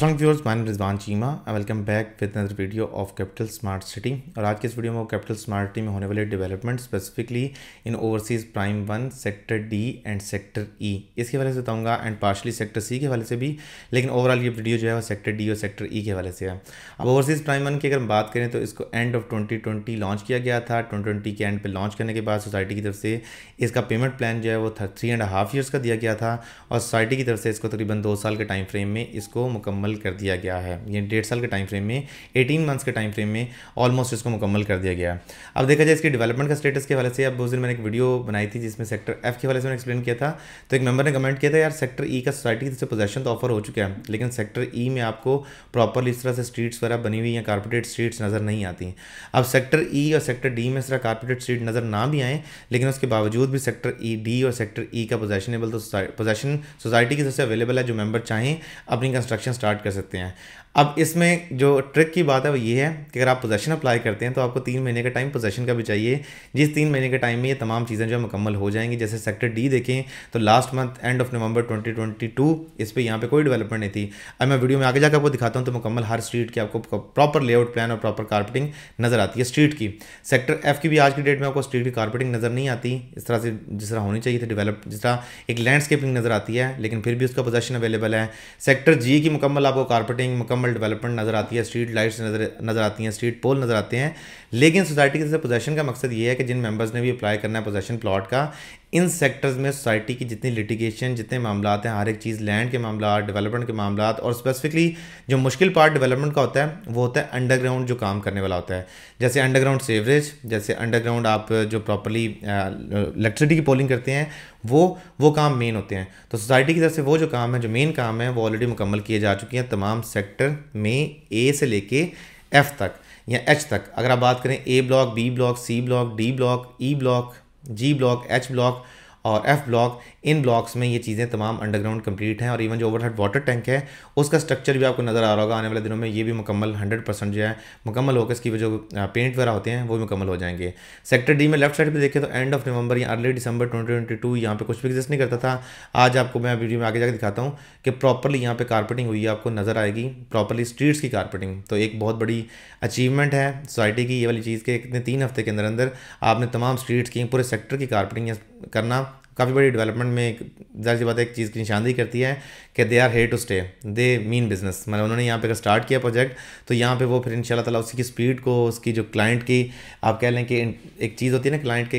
असल व्यूअर्स मैं Rizwan Cheema I welcome back with another video of capital smart city और आज के इस वीडियो में कैपिटल स्मार्ट सिटी में होने वाले development specifically in overseas prime one sector D and sector E इसके हवाले से बताऊंगा एंड पार्शली सेक्टर सी के हवाले से भी लेकिन ओवरऑल ये वीडियो जो है वो सेक्टर डी और सेक्टर ई e के हवाले से है अब ओवरसीज़ प्राइम वन की अगर हम बात करें तो इसको end of twenty twenty launch किया गया था ट्वेंटी के एंड पर लॉन्च करने के बाद सोसाइटी की तरफ से इसका पेमेंट प्लान जो है वो थ्री एंड हाफ ईयर्स का दिया गया था और सोसाइटी की तरफ से इसको तकरीबन दो साल के टाइम फ्रेम में इसको मुकम्मल मुकम्मल कर दिया गया है ये डेढ़ साल के टाइम फ्रेम में एटीन मंथ्स के टाइम फ्रेम में ऑलमोस्ट इसको मुकम्मल कर दिया गया है अब देखा जाए इसकी डेवलपमेंट का स्टेटस के हवाले से अब उस दिन मैंने एक वीडियो बनाई थी जिसमें सेक्टर एफ के हवाले से मैंने एक्सप्लेन किया था तो एक मेबर ने कमेंट किया था यार सेक्टर ई e का सोसाइटी से पोजेशन तो ऑफर हो चुका है लेकिन सेक्टर ई e में आपको प्रॉपरली इस तरह से स्ट्रीट्स वगैरह बनी हुई या कारपोरेट स्ट्रीट्स नज़र नहीं आती अब सेक्टर ई e और सेक्टर डी में इस तरह कारपोरेट स्ट्रीट नज़र ना भी आएँ लेकिन उसके बावजूद भी सेक्टर ई डी और सेक्टर ई का पोजेशनेबल तो पोजेशन सोसाइटी की तरफ से अवेलेबल है जो मेम्बर चाहें अपनी कंस्ट्रक्शन स्टार्ट स्टार्ट कर सकते हैं अब इसमें जो ट्रिक की बात है वो ये है कि अगर आप पोजेशन अप्लाई करते हैं तो आपको तीन महीने का टाइम पोजेशन का भी चाहिए जिस तीन महीने के टाइम में ये तमाम चीज़ें जो है मुकम्मल हो जाएंगी जैसे सेक्टर डी देखें तो last month end of November 2022 इस पर यहाँ पे कोई डेवलपमेंट नहीं थी अब मैं वीडियो में आगे जाकर आपको दिखाता हूँ तो मुकम्मल हर स्ट्रीट की आपको प्रॉपर लेआउट प्लान और प्रॉपर कारपेटिंग नज़र आती है स्ट्रीट की सेक्टर एफ की भी आज की डेट में आपको स्ट्रीट की कारपेटिंग नज़र नहीं आती इस तरह से जिस तरह होनी चाहिए थी डेवलप जिस तरह एक लैंडस्केपिंग नज़र आती है लेकिन फिर भी उसका पोजेशन अवेलेबल है सेक्टर जी की मुकम्मल आपको कारपेटिंग मुकम्मल मुकम्मल डेवलपमेंट नज़र आती है स्ट्रीट लाइट्स नज़र नज़र आती हैं स्ट्रीट पोल नज़र आते हैं लेकिन सोसाइटी की तरफ पोजेशन का मकसद ये है कि जिन मेंबर्स ने भी अप्लाई करना है पोजेशन प्लॉट का इन सेक्टर्स में सोसाइटी की जितनी लिटिगेशन जितने मामला हैं हर एक चीज़ लैंड के मामला डेवलपमेंट के मामला और स्पेसिफिकली जो मुश्किल पार्ट डेवलपमेंट का होता है वो होता है अंडरग्राउंड जो काम करने वाला होता है जैसे अंडरग्राउंड सेवरेज जैसे अंडरग्राउंड आप जो प्रॉपरली इलेक्ट्रिसिटी की पोलिंग करते हैं वो वो काम मेन होते हैं तो सोसाइटी की तरफ से वो जो काम है जो मेन काम है वो ऑलरेडी मुकम्मल किए जा चुके हैं तमाम सेक्टर में ए से लेके एफ तक या एच तक अगर आप बात करें A block B block C block D block E block G block H block और एफ़ ब्लॉक इन ब्लॉक्स में ये चीज़ें तमाम अंडरग्राउंड कंप्लीट हैं और इवन जो ओवरहेड वाटर टैंक है उसका स्ट्रक्चर भी आपको नज़र आ रहा होगा आने वाले दिनों में ये भी मुकम्मल हंड्रेड परसेंट जो है मुकम्मल होकर इसकी जो पेंट वगैरह होते हैं वो भी मुकम्मल हो जाएंगे सेक्टर डी में लेफ्ट साइड पर देखें तो एंड ऑफ नवंबर या early December twenty twenty two यहाँ पर कुछ भी एग्जिस्ट नहीं करता था आज आपको मैं वीडियो में आगे जाकर दिखाता हूँ कि प्रॉपरली यहाँ पर कारपेटिंग हुई है आपको नज़र आएगी प्रॉपरली स्ट्रीट्स की कारपेटिंग तो एक बहुत बड़ी अचीवमेंट है सोसाइटी की ये वाली चीज़ के कितने तीन हफ्ते के अंदर अंदर आपने तमाम स्ट्रीट्स की पूरे सेक्टर की कारपेटिंग करना काफ़ी बड़ी डेवलपमेंट में एक जाहिर सी बात एक चीज़ की निशानदेही करती है कि they are here to stay they mean business मतलब उन्होंने यहाँ पे अगर स्टार्ट किया प्रोजेक्ट तो यहाँ पे वो फिर इन शाला उसी की स्पीड को उसकी जो क्लाइंट की आप कह लें कि एक चीज़ होती है ना क्लाइंट के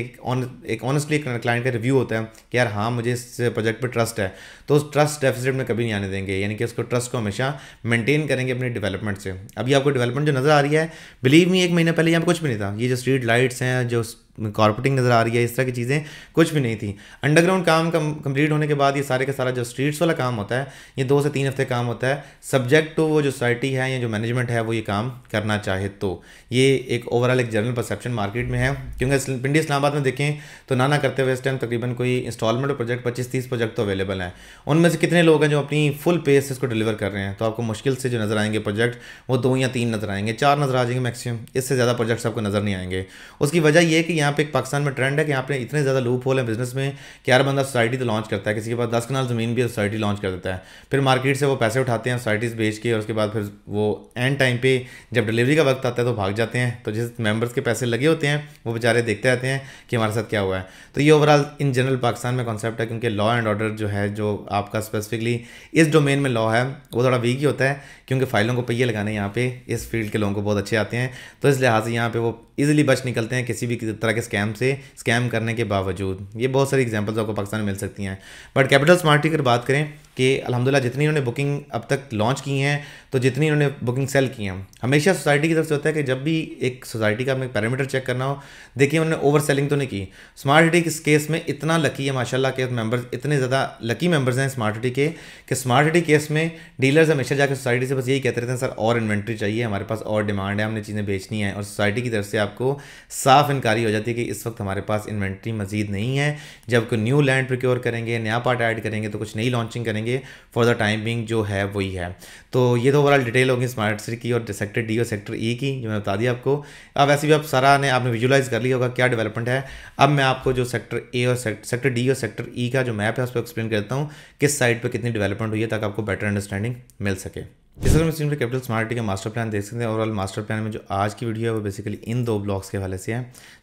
एक ऑनेस्टली क्लाइंट का रिव्यू होता है कि यार हाँ मुझे इस प्रोजेक्ट पर ट्रस्ट है तो उस ट्रस्ट डेफिसिट में कभी नहीं आने देंगे यानी कि उसको ट्रस्ट को हमेशा मेनटेन करेंगे अपनी डेवलपमेंट से अभी आपको डेवलपमेंट जो नज़र आ रही है बिलीव मी एक महीने पहले यहाँ कुछ भी नहीं था ये जो स्ट्रीट लाइट्स हैं जो कॉर्पोरेटिंग नज़र आ रही है इस तरह की चीज़ें कुछ भी नहीं थी अंडरग्राउंड काम कम कंप्लीट होने के बाद ये सारे का सारा जो स्ट्रीट्स वाला काम होता है ये दो से तीन हफ्ते काम होता है सब्जेक्ट टू वो जो सोसाइटी है या जो मैनेजमेंट है वो ये काम करना चाहे तो ये एक ओवरऑल एक जनरल परसेप्शन मार्केट में है क्योंकि पिंडी इस्लामाबाद में देखें तो नाना करते हुए इस टाइम तकरीबन कोई इंस्टॉलमेंट और प्रोजेक्ट पच्चीस तीस प्रोजेक्ट तो अवेलेबल हैं उनमें से कितने लोग हैं जो अपनी फुल पेस इसको डिलीवर कर रहे हैं तो आपको मुश्किल से जो नज़र आएंगे प्रोजेक्ट वो दो या तीन नज़र आएंगे चार नज़र आ जाएंगे मैक्सिमम इससे ज़्यादा प्रोजेक्ट्स आपको नज़र नहीं आएंगे उसकी वजह यह कि यहाँ पे एक पाकिस्तान में ट्रेंड है कि यहाँ पे इतने ज़्यादा लूप होल है बिजनेस में कि हर बंदा सोसाइटी तो लॉन्च करता है किसी के पास दस कनाल ज़मीन भी सोसाइटी तो लॉन्च कर देता है फिर मार्केट से वो पैसे उठाते हैं सोसाइटीज़ बेच के और उसके बाद फिर वो एंड टाइम पे जब डिलीवरी का वक्त आता है तो भाग जाते हैं तो जिस मेम्बर्स के पैसे लगे होते हैं वो बेचारे देखते रहते हैं कि हमारे साथ क्या हुआ है तो ये ओवरऑल इन जनरल पाकिस्तान में कॉन्सेप्ट है क्योंकि लॉ एंड ऑर्डर जो है जो आपका स्पेसिफिकली इस डोमेन में लॉ है वो थोड़ा वीक ही होता है क्योंकि फाइलों को पहिए लगाने यहाँ पे इस फील्ड के लोगों को बहुत अच्छे आते हैं तो इस लिहाज से यहाँ पे वो ईजिली बच निकलते हैं किसी भी तरह के स्कैम से स्कैम करने के बावजूद ये बहुत सारी एग्जाम्पल्स आपको पाकिस्तान में मिल सकती हैं बट कैपिटल स्मार्ट की अगर बात करें कि अलहमदिल्ला जितनी इन्होंने बुकिंग अब तक लॉन्च की हैं तो जितनी इन्होंने बुकिंग सेल की हैं हमेशा सोसाइटी की तरफ से होता है कि जब भी एक सोसाइटी का हमें पैरामीटर चेक करना हो देखिए उन्होंने ओवर सेलिंग तो नहीं की स्मार्ट सिटी किस केस में इतना लकी है माशाल्लाह के मेंबर्स इतने ज़्यादा लकी मेंबर्स हैं स्मार्ट सिटी के कि स्मार्ट सिटी केस में डीलर्स हमेशा जाकर सोसाइटी से बस यही कहते रहते हैं सर और इन्वेंट्री चाहिए हमारे पास और डिमांड है हमने चीज़ें बेचनी है और सोसाइटी की तरफ से आपको साफ इनकारी हो जाती है कि इस वक्त हमारे पास इन्वेंट्री मजीद नहीं है जब कोई न्यू लैंड प्रिक्योर करेंगे नया पार्ट ऐड करेंगे तो कुछ नई लॉन्चिंग करेंगे करेंगे फॉर द टाइम बिंग जो है वही है तो ये तो ओवरऑल डिटेल होगी स्मार्ट सिटी की और सेक्टर डी और सेक्टर ई e की जो मैंने बता दिया आपको अब वैसे भी आप सारा ने आपने विजुलाइज कर लिया होगा क्या डेवलपमेंट है अब मैं आपको जो सेक्टर ए और सेक्टर डी और सेक्टर ई e का जो मैप है उस पर एक्सप्लेन करता हूँ किस साइड पर कितनी डेवलपमेंट हुई है ताकि आपको बेटर अंडरस्टैंडिंग मिल सके इस अगर हम कैपिटल स्मार्ट सिटी का मास्टर प्लान देख सकते हैं ओवरऑल मास्टर प्लान में जो आज की वीडियो है वो बेसिकली इन दो ब्लॉक्स के हवाले से है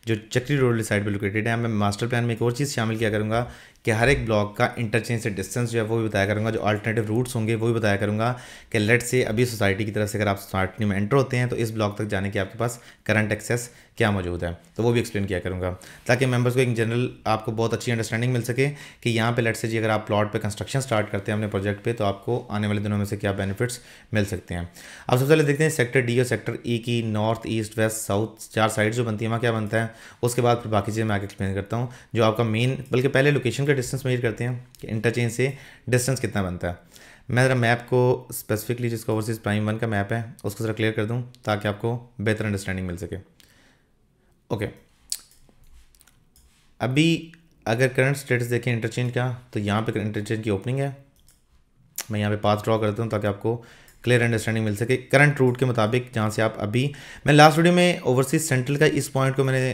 जो चक्री रोड साइड पर लोकेटेड है मैं मास्टर प्लान में एक और चीज़ शामिल किया करूँगा कि हर एक ब्लॉक का इंटरचेंज से डिस्टेंस जो है वो भी बताया करूँगा जो अल्टरनेटिव रूट्स होंगे वो भी बताया करूँगा कि लेट से अभी सोसाइटी की तरफ से अगर आप सोसाइटी में एंटर होते हैं तो इस ब्लॉक तक जाने के आपके पास करंट एक्सेस क्या मौजूद है तो वो भी एक्सप्लेन किया करूँगा ताकि मेम्बर्स को एक जनरल आपको बहुत अच्छी अंडरस्टैंडिंग मिल सके कि यहाँ पर लेट से जी अगर आप प्लॉट पर कंस्ट्रक्शन स्टार्ट करते हैं अपने प्रोजेक्ट पर तो आपको आने वाले दिनों में से क्या बेनिफिट्स मिल सकते हैं अब सबसे पहले देखते हैं सेक्टर डी और सेक्टर ई e की नॉर्थ ईस्ट वेस्ट साउथ चार साइड जो बनती है वहाँ क्या बनता है उसके बाद फिर बाकी चीज़ें मैं आगे एक्सप्लेन करता हूँ जो आपका मेन बल्कि पहले लोकेशन का डिस्टेंस मेजर करते हैं कि इंटरचेंज से डिस्टेंस कितना बनता है मैं ज़रा मैप को स्पेसिफिकली जिसका ओवरसीज़ प्राइम वन का मैप है उसको ज़रा क्लियर कर दूँ ताकि आपको बेहतर अंडरस्टैंडिंग मिल सके ओके अभी अगर करंट स्टेटस देखें इंटरचेंज का तो यहाँ पर इंटरचेंज की ओपनिंग है मैं यहाँ पे पाथ ड्रॉ करता हूँ ताकि आपको क्लियर अंडरस्टैंडिंग मिल सके करंट रूट के मुताबिक जहाँ से आप अभी मैं लास्ट वीडियो में ओवरसीज सेंट्रल का इस पॉइंट को मैंने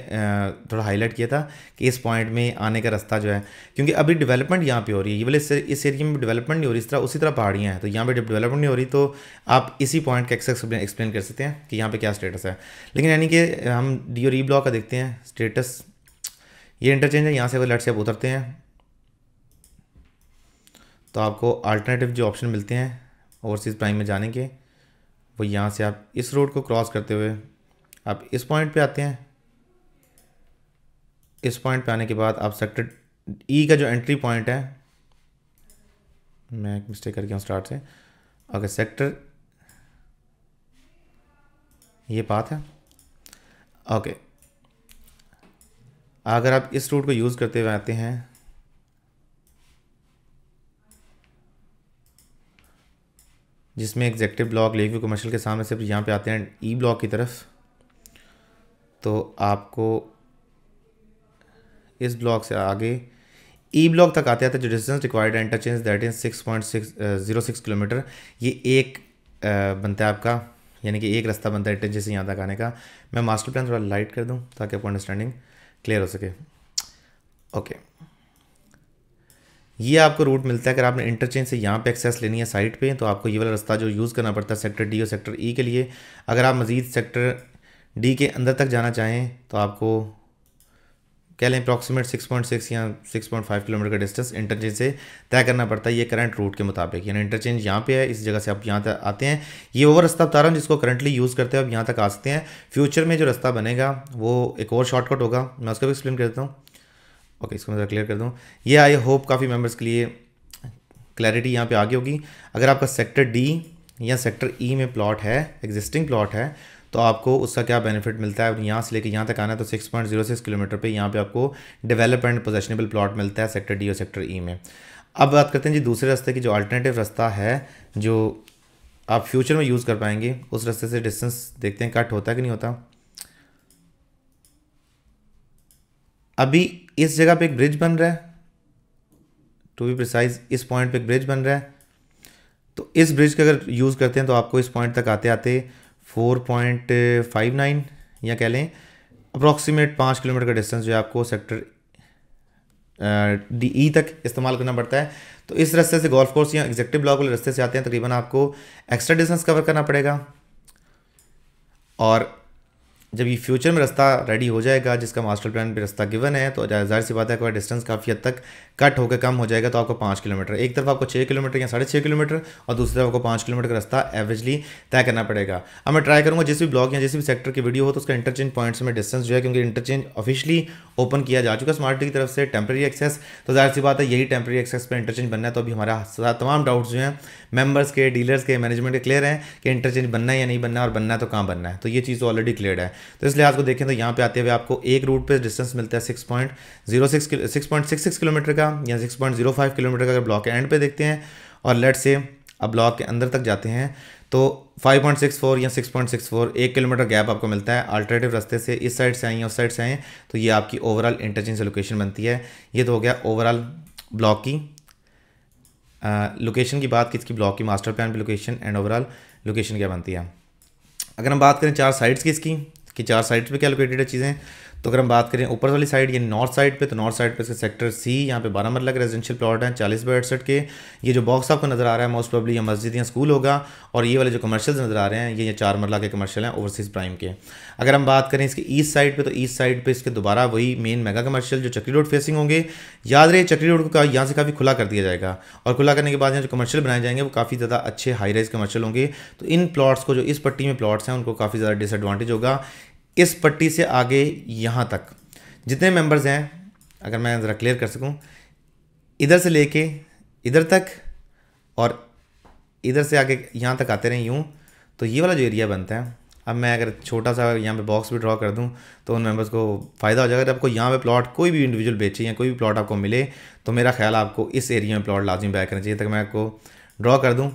थोड़ा हाईलाइट किया था कि इस पॉइंट में आने का रास्ता जो है क्योंकि अभी डेवलपमेंट यहाँ पे हो रही है ये वाले इस एरिया में डेवलपमेंट नहीं हो रही इस तरह उसी तरह पहाड़ियाँ हैं तो यहाँ पर जब डेवलपमेंट नहीं हो रही तो आप इसी पॉइंट का एक्सेस एक्सप्लेन कर सकते हैं कि यहाँ पर क्या स्टेटस है लेकिन यानी कि हम डी और ई ब्लॉक का देखते हैं स्टेटस ये इंटरचेंज है यहाँ से अगर लट से आप उतरते हैं तो आपको अल्टरनेटिव जो ऑप्शन मिलते हैं ओवरसीज़ प्राइम में जाने के वो यहाँ से आप इस रोड को क्रॉस करते हुए आप इस पॉइंट पे आते हैं इस पॉइंट पे आने के बाद आप सेक्टर ई का जो एंट्री पॉइंट है मैं एक मिस्टेक करके हूँ स्टार्ट से अगर सेक्टर ये बात है ओके अगर आप इस रूट को यूज़ करते हुए आते हैं जिसमें executive block lake view commercial के सामने से यहाँ पे आते हैं ई e ब्लॉक की तरफ तो आपको इस ब्लॉक से आगे ई e ब्लॉक तक आते आते जो डिस्टेंस रिक्वायर्ड है interchange that is six point six zero six kilometre ये एक uh, बनता है आपका यानी कि एक रास्ता बनता है इंटरचेंज से यहाँ तक आने का मैं मास्टर प्लान थोड़ा लाइट कर दूँ ताकि आपको अंडरस्टैंडिंग क्लियर हो सके ओके okay. ये आपको रूट मिलता है अगर आपने इंटरचेंज से यहाँ पे एक्सेस लेनी है साइट पे तो आपको ये वाला रास्ता जो यूज़ करना पड़ता है सेक्टर डी और सेक्टर ई e के लिए अगर आप मज़ीद सेक्टर डी के अंदर तक जाना चाहें तो आपको कह लें अप्रॉक्सीमेट 6.6 या 6.5 किलोमीटर का डिस्टेंस इंटरचेंज से तय करना पड़ता है ये करंट रूट के मुताबिक यानी इंटरचेंज यहाँ पे है इस जगह से आप यहाँ तक आते हैं ये ओवर रास्ता बता रहा हूँ जिसको करंटली यूज़ करते हैं आप यहाँ तक आ सकते हैं फ्यूचर में जो रास्ता बनेगा वो एक और शॉर्टकट होगा मैं उसको भी एक्सप्लेन कर देता हूँ ओके इसको मैं क्लियर कर दूँ ये आई होप काफ़ी मेम्बर्स के लिए क्लैरिटी यहाँ पे आगे होगी अगर आपका सेक्टर डी या सेक्टर ई e में प्लॉट है एग्जिस्टिंग प्लॉट है तो आपको उसका क्या बेनिफिट मिलता है यहाँ से लेकर यहाँ तक आना है तो 6.06 किलोमीटर पे यहाँ पे आपको डेवलप एंड पोजेशनेबल प्लॉट मिलता है सेक्टर डी और सेक्टर ई e में अब बात करते हैं जी दूसरे रास्ते की जो अल्टरनेटिव रास्ता है जो आप फ्यूचर में यूज़ कर पाएंगे उस रास्ते से डिस्टेंस देखते हैं कट होता है कि नहीं होता अभी इस जगह पे एक ब्रिज बन रहा है टू बी प्रिसाइज इस पॉइंट पे एक ब्रिज बन रहा है तो इस ब्रिज का अगर यूज़ करते हैं तो आपको इस पॉइंट तक आते आते फोर पॉइंट फाइव नाइन या कह लें अप्रॉक्सीमेट पाँच किलोमीटर का डिस्टेंस जो है आपको सेक्टर डी ई तक इस्तेमाल करना पड़ता है तो इस रास्ते से गोल्फ कोर्स या एग्जेक्टिव ब्लॉक वाले रास्ते से आते हैं तकरीबन आपको एक्स्ट्रा डिस्टेंस कवर करना पड़ेगा और जब ये फ्यूचर में रास्ता रेडी हो जाएगा जिसका मास्टर प्लान पे रास्ता गिवन है तो जाहिर सी बात है कि डिस्टेंस काफ़ी हद तक कट होकर कम हो जाएगा तो आपको पाँच किलोमीटर एक तरफ आपको छः किलोमीटर या साढ़े छः किलोमीटर और दूसरी तरफ आपको पाँच किलोमीटर का रास्ता एवरेजली तय करना पड़ेगा अब मैं ट्राई करूँगा जिस भी ब्लॉक या जिस भी सेक्टर की वीडियो हो तो उसका इंटरचेंज पॉइंट्स में डिस्टेंस जो है क्योंकि इंटरचेंज ऑफिशियली ओपन किया जा चुका है स्मार्ट की तरफ से टेम्प्रेरी एक्सेस तो जाहिर सी बात है यही टेम्प्रेरी एक्सेस पर इंटरचेंज बनना है तो अभी हमारा तमाम डाउट्स जो हैं मेम्बर्स के डीलर्स के मैनेजमेंट के क्लियर हैं कि इंटरचेंज बनना है या नहीं बनना है और बनना है तो कहाँ बनना है तो ये चीज़ ऑलरेडी तो क्लियर है तो इस लिहाज को देखें तो यहाँ पे आते हुए आपको एक रूट पे डिस्टेंस मिलता है six point zero six six point six six kilometre का या six point zero five kilometre का अगर ब्लॉक के एंड पे देखते हैं और लेट से अब ब्लॉक के अंदर तक जाते हैं तो 5.64 या 6.64 एक किलोमीटर गैप आपको मिलता है अल्टरनेटिव रास्ते से इस साइड से आएँ या उस साइड से आएँ तो ये आपकी ओवरऑल इंटरचेंज लोकेशन बनती है ये तो हो गया ओवरऑल ब्लॉक की लोकेशन की बात किसकी ब्लॉक की मास्टर प्लान की लोकेशन एंड ओवरऑल लोकेशन क्या बनती है अगर हम बात करें चार साइड्स की इसकी कि चार साइड्स पे क्या लोकेटेड है चीज़ें तो अगर हम बात करें ऊपर वाली साइड यानी नॉर्थ साइड पे तो नॉर्थ साइड पे इसके सेक्टर सी यहाँ पे बारह मरला के रेजिडेंशियल प्लॉट हैं चालीस बाई अड़सठ के ये जो बॉक्स आपको नज़र आ रहा है मोस्ट प्रॉब्ली ये मस्जिद या स्कूल होगा और ये वाले जो कमर्शियल नज़र आ रहे हैं ये, ये चार मरला मतलब के कमर्शियल हैं ओवरसीज़ प्राइम के अगर हम बात करें इसके ईस्ट साइड पर तो ईस्ट साइड पर इसके दोबारा वही मेन मेगा कमर्शियल जो चक्री रोड फेसिंग होंगे याद रहे चक्री रोड को यहाँ से काफ़ी खुला कर दिया जाएगा और खुला करने के बाद यहाँ जो कमर्शियल बनाए जाएंगे वो काफ़ी ज़्यादा अच्छे हाई राइज कमर्शियल होंगे तो इन प्लाट्स को जो इस पट्टी में प्लाट्स हैं उनको काफ़ी ज़्यादा डिसएडवांटेज होगा इस पट्टी से आगे यहाँ तक जितने मेंबर्स हैं अगर मैं ज़रा क्लियर कर सकूँ इधर से लेके इधर तक और इधर से आगे यहाँ तक आते रहें यूँ तो ये वाला जो एरिया बनता है अब मैं अगर छोटा सा यहाँ पे बॉक्स भी ड्रॉ कर दूँ तो उन मेंबर्स को फ़ायदा हो जाएगा अगर आपको यहाँ पे प्लॉट कोई भी इंडिविजुअल बेचे या कोई भी प्लॉट आपको मिले तो मेरा ख्याल आपको इस एरिया में प्लॉट लाजमी बाय करना चाहिए तक मैं आपको ड्रॉ कर दूँ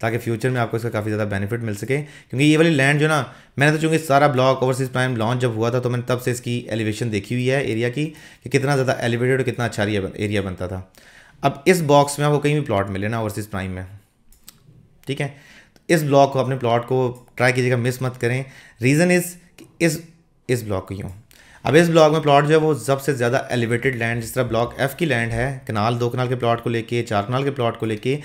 ताकि फ्यूचर में आपको इसका काफ़ी ज़्यादा बेनिफिट मिल सके क्योंकि ये वाली लैंड जो ना मैंने तो चूँकि सारा ब्लॉक ओवरसीज प्राइम लॉन्च जब हुआ था तो मैंने तब से इसकी एलिवेशन देखी हुई है एरिया की कि कितना ज़्यादा एलिवेटेड और कितना अच्छा एरिया बनता था अब इस बॉक्स में आपको कहीं भी प्लॉट मिले ना ओवरसीज़ प्राइम में ठीक है तो इस ब्लॉक को अपने प्लॉट को ट्राई कीजिएगा मिस मत करें रीज़न इज़ इस इस ब्लॉक को यूँ अब इस ब्लॉक में प्लॉट जो है वो सबसे ज़्यादा एलिवेटेड लैंड जिस तरह ब्लॉक एफ़ की लैंड है कनाल दो कनाल के प्लॉट को लेके चार कनाल के प्लॉट को लेके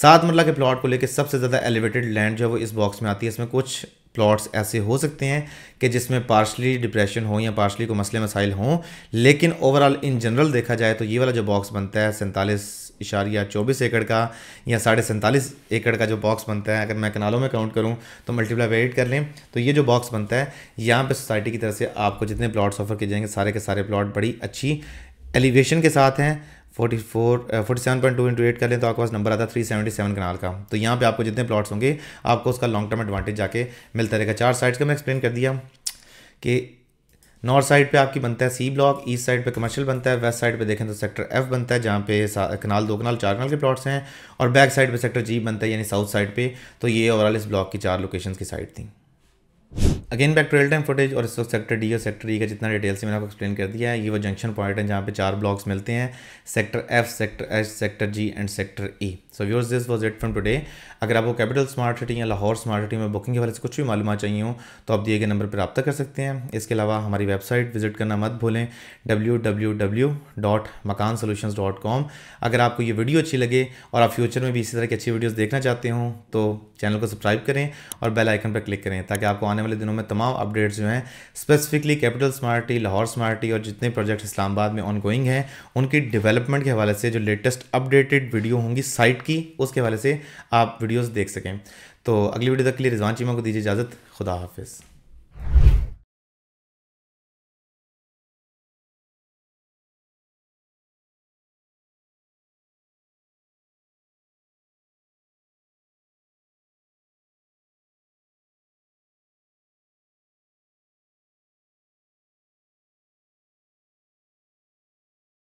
सात मरला के प्लॉट को लेके सबसे ज़्यादा एलिवेटेड लैंड जो है वो इस बॉक्स में आती है इसमें कुछ प्लॉट्स ऐसे हो सकते हैं कि जिसमें पार्शली डिप्रेशन हो या पार्शली को मसले मसाइल हों लेकिन ओवरऑल इन जनरल देखा जाए तो ये वाला जो बॉक्स बनता है सैंतालीस इशारिया चौबीस एकड़ का या साढ़े सैंतालीस एकड़ का जो बॉक्स बनता है अगर मैं कनालों में काउंट करूँ तो मल्टीप्लाई वेट कर लें तो ये जो बॉक्स बनता है यहाँ पर सोसाइटी की तरफ से आपको जितने प्लाट्स ऑफर किए जाएंगे सारे के सारे प्लाट बड़ी अच्छी एलिवेशन के साथ हैं forty four forty seven point two into eight कर लें तो आपके पास नंबर आता है थ्री सेवेंटी सेवन कनाल का तो यहाँ पे आपको जितने प्लॉट्स होंगे आपको उसका लॉन्ग टर्म एडवांटेज जाके मिलता रहेगा चार साइड्स का मैं एक्सप्लेन कर दिया कि नॉर्थ साइड पे आपकी बनता है सी ब्लॉक ईस्ट साइड पे कमर्शियल बनता है वेस्ट साइड पे देखें तो सेक्टर एफ बनता है जहाँ पे कनाल दो कनाल चार कनाल के प्लॉट्स हैं और बैक साइड पे सेक्टर जी बनता है यानी साउथ साइड पे तो ये ओवरऑल इस ब्लॉक की चार लोकेशंस की साइड थी again back trail time footage और इस वक्त सेक्टर डी और सेक्टर ई का जितना डिटेल से मैंने आपको एक्सप्लेन कर दिया है ये वो जंक्शन पॉइंट है जहाँ पे चार ब्लॉक्स मिलते हैं sector F sector H sector G and sector E so viewers this was it from today अगर आपको कैपिटल स्मार्ट सिटी या लाहौर स्मार्ट सिटी में बुकिंग के बारे से कुछ भी मालूम चाहिए हो तो आप दिए गए नंबर पर रब्ता कर सकते हैं इसके अलावा हमारी वेबसाइट विजिट करना मत भूलें डब्ल्यू अगर आपको ये वीडियो अच्छी लगे और आप फ्यूचर में भी इसी तरह की अच्छी वीडियोज़ देखना चाहते हो तो चैनल को सब्सक्राइब करें और बेल आइकन पर क्लिक करें ताकि आपको आने वाले दिनों में तमाम अपडेट्स जो हैं specifically capital smart city Lahore smart city और जितने प्रोजेक्ट इस्लामाबाद में ऑनगोइंग हैं उनकी डेवलपमेंट के हवाले से जो लेटेस्ट अपडेटेड वीडियो होंगी साइट की उसके हवाले से आप वीडियोज़ देख सकें तो अगली वीडियो तक के लिए रिजवान चीमा को दीजिए इजाज़त खुदा हाफिज़